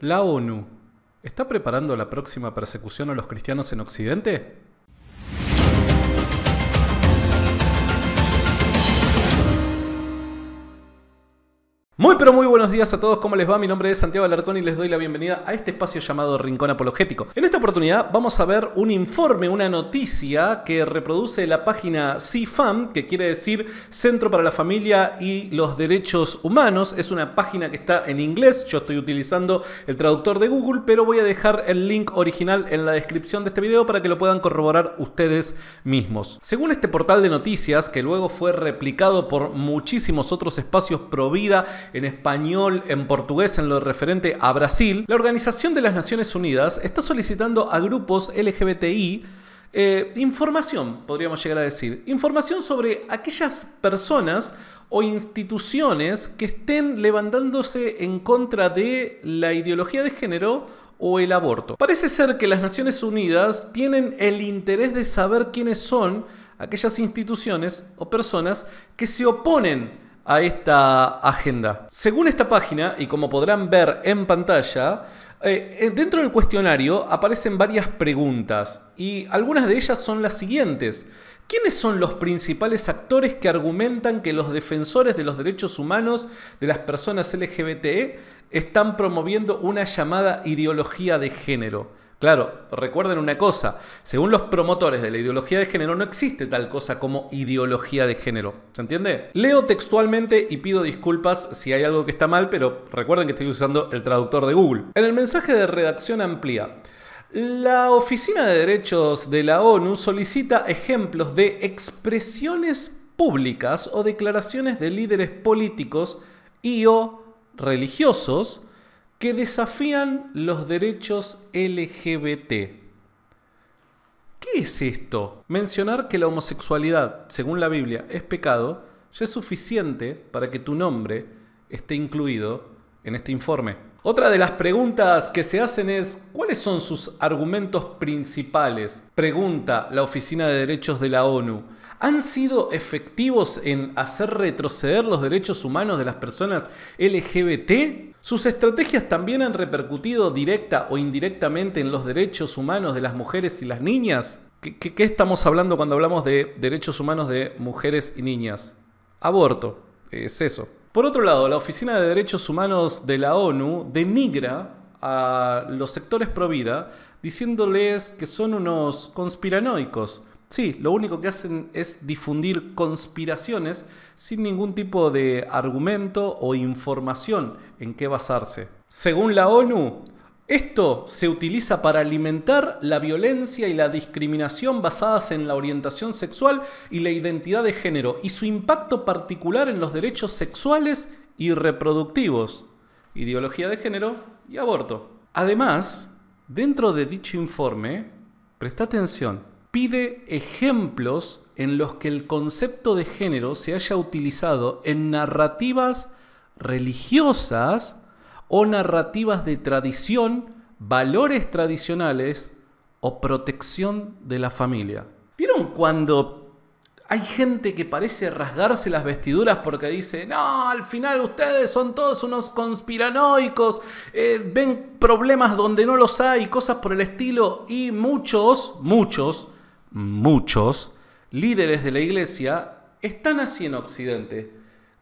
La ONU, ¿está preparando la próxima persecución a los cristianos en Occidente? pero muy buenos días a todos, ¿cómo les va? Mi nombre es Santiago Alarcón y les doy la bienvenida a este espacio llamado Rincón Apologético. En esta oportunidad vamos a ver un informe, una noticia que reproduce la página CIFAM, que quiere decir Centro para la Familia y los Derechos Humanos. Es una página que está en inglés, yo estoy utilizando el traductor de Google, pero voy a dejar el link original en la descripción de este video para que lo puedan corroborar ustedes mismos. Según este portal de noticias, que luego fue replicado por muchísimos otros espacios pro vida en en español, en portugués en lo referente a Brasil, la Organización de las Naciones Unidas está solicitando a grupos LGBTI eh, información, podríamos llegar a decir, información sobre aquellas personas o instituciones que estén levantándose en contra de la ideología de género o el aborto. Parece ser que las Naciones Unidas tienen el interés de saber quiénes son aquellas instituciones o personas que se oponen a esta agenda. Según esta página, y como podrán ver en pantalla, eh, eh, dentro del cuestionario aparecen varias preguntas y algunas de ellas son las siguientes. ¿Quiénes son los principales actores que argumentan que los defensores de los derechos humanos de las personas LGBT... E están promoviendo una llamada ideología de género. Claro, recuerden una cosa, según los promotores de la ideología de género no existe tal cosa como ideología de género, ¿se entiende? Leo textualmente y pido disculpas si hay algo que está mal, pero recuerden que estoy usando el traductor de Google. En el mensaje de redacción amplía, la Oficina de Derechos de la ONU solicita ejemplos de expresiones públicas o declaraciones de líderes políticos y o religiosos que desafían los derechos LGBT. ¿Qué es esto? Mencionar que la homosexualidad, según la Biblia, es pecado, ya es suficiente para que tu nombre esté incluido en este informe. Otra de las preguntas que se hacen es, ¿cuáles son sus argumentos principales? Pregunta la Oficina de Derechos de la ONU. ¿Han sido efectivos en hacer retroceder los derechos humanos de las personas LGBT? Sus estrategias también han repercutido directa o indirectamente en los derechos humanos de las mujeres y las niñas. ¿Qué, estamos hablando cuando hablamos de derechos humanos de mujeres y niñas? Aborto, es eso. Por otro lado, la Oficina de Derechos Humanos de la ONU denigra a los sectores pro vida diciéndoles que son unos conspiranoicos Sí, lo único que hacen es difundir conspiraciones sin ningún tipo de argumento o información en qué basarse. Según la ONU, esto se utiliza para alimentar la violencia y la discriminación basadas en la orientación sexual y la identidad de género y su impacto particular en los derechos sexuales y reproductivos, ideología de género y aborto. Además, dentro de dicho informe, presta atención, pide ejemplos en los que el concepto de género se haya utilizado en narrativas religiosas o narrativas de tradición, valores tradicionales o protección de la familia. ¿Vieron cuando hay gente que parece rasgarse las vestiduras porque dice, no, al final ustedes son todos unos conspiranoicos, eh, ven problemas donde no los hay, cosas por el estilo, y muchos, muchos, muchos líderes de la iglesia están así en Occidente,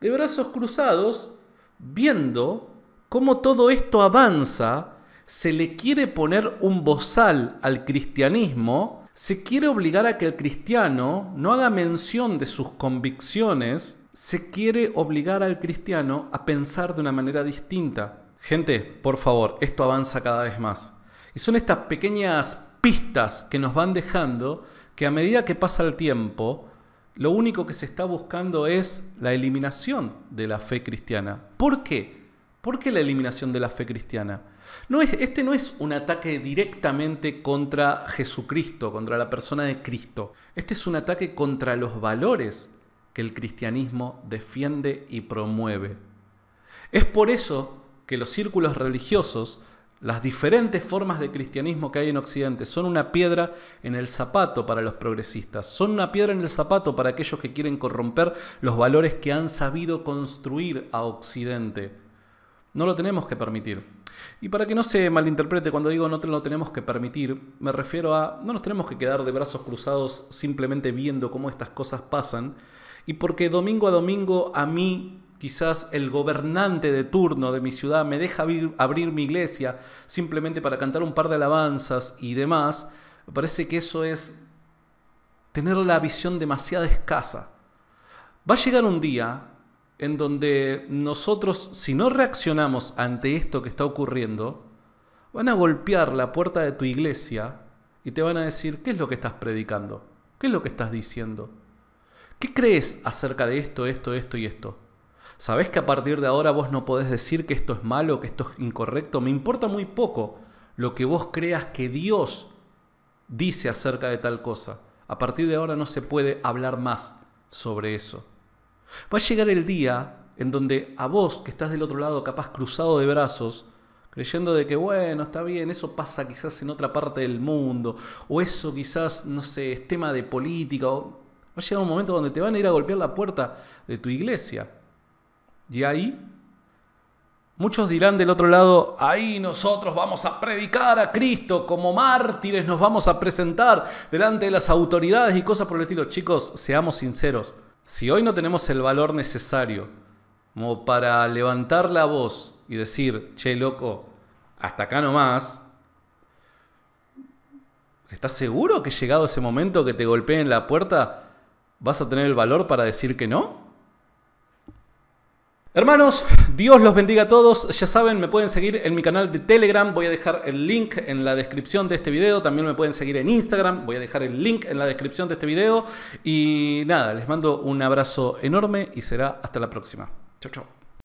de brazos cruzados, viendo cómo todo esto avanza, se le quiere poner un bozal al cristianismo, se quiere obligar a que el cristiano no haga mención de sus convicciones, se quiere obligar al cristiano a pensar de una manera distinta. Gente, por favor, esto avanza cada vez más. Y son estas pequeñas pistas que nos van dejando que a medida que pasa el tiempo, lo único que se está buscando es la eliminación de la fe cristiana. ¿Por qué? ¿Por qué la eliminación de la fe cristiana? No es, este no es un ataque directamente contra Jesucristo, contra la persona de Cristo. Este es un ataque contra los valores que el cristianismo defiende y promueve. Es por eso que los círculos religiosos las diferentes formas de cristianismo que hay en Occidente son una piedra en el zapato para los progresistas, son una piedra en el zapato para aquellos que quieren corromper los valores que han sabido construir a Occidente. No lo tenemos que permitir. Y para que no se malinterprete cuando digo no lo tenemos que permitir, me refiero a no nos tenemos que quedar de brazos cruzados simplemente viendo cómo estas cosas pasan. Y porque domingo a domingo a mí Quizás el gobernante de turno de mi ciudad me deja abrir, mi iglesia simplemente para cantar un par de alabanzas y demás. Me parece que eso es tener la visión demasiado escasa. Va a llegar un día en donde nosotros, si no reaccionamos ante esto que está ocurriendo, van a golpear la puerta de tu iglesia y te van a decir, ¿qué es lo que estás predicando? ¿Qué es lo que estás diciendo? ¿Qué crees acerca de esto, esto, esto y esto? Sabes que a partir de ahora vos no podés decir que esto es malo, que esto es incorrecto. Me importa muy poco lo que vos creas que Dios dice acerca de tal cosa. A partir de ahora no se puede hablar más sobre eso. Va a llegar el día en donde a vos que estás del otro lado capaz cruzado de brazos, creyendo de que bueno, está bien, eso pasa quizás en otra parte del mundo, o eso quizás, no sé, es tema de política, o va a llegar un momento donde te van a ir a golpear la puerta de tu iglesia. Y ahí Muchos dirán del otro lado, ahí nosotros vamos a predicar a Cristo, como mártires nos vamos a presentar delante de las autoridades y cosas por el estilo. Chicos, seamos sinceros, si hoy no tenemos el valor necesario como para levantar la voz y decir, che loco, hasta acá nomás, ¿estás seguro que llegado ese momento que te golpeen la puerta, vas a tener el valor para decir que no? Hermanos, Dios los bendiga a todos. Ya saben, me pueden seguir en mi canal de Telegram. Voy a dejar el link en la descripción de este video. También me pueden seguir en Instagram. Voy a dejar el link en la descripción de este video. Y nada, les mando un abrazo enorme y será hasta la próxima. Chau, chau.